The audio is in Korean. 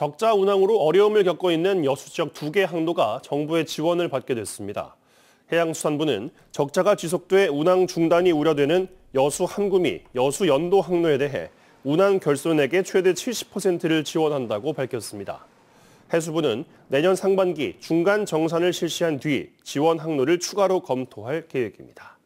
적자 운항으로 어려움을 겪고 있는 여수 지역 두 개 항로가 정부의 지원을 받게 됐습니다. 해양수산부는 적자가 지속돼 운항 중단이 우려되는 여수 항구미, 여수 연도 항로에 대해 운항 결손액의 최대 70%를 지원한다고 밝혔습니다. 해수부는 내년 상반기 중간 정산을 실시한 뒤 지원 항로를 추가로 검토할 계획입니다.